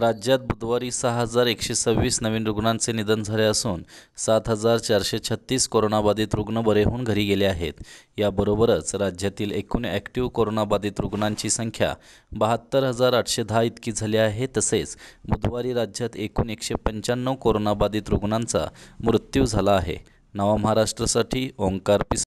राज्यात बुधवारी सहा हजार एकशे सव्वीस नवीन रुग्णांचे निधन झाले असून सात हजार चारशे छत्तीस कोरोनाबाधित रुग्ण बरे होऊन घरी गेले आहेत याबरोबरच राज्यातील एकूण ॲक्टिव्ह कोरोनाबाधित रुग्णांची संख्या बहात्तर हजार आठशे दहा इतकी झाली आहे तसेच बुधवारी राज्यात एकूण एकशे पंच्याण्णव कोरोनाबाधित रुग्णांचा मृत्यू झाला आहे नवा महाराष्ट्रासाठी ओंकार पिस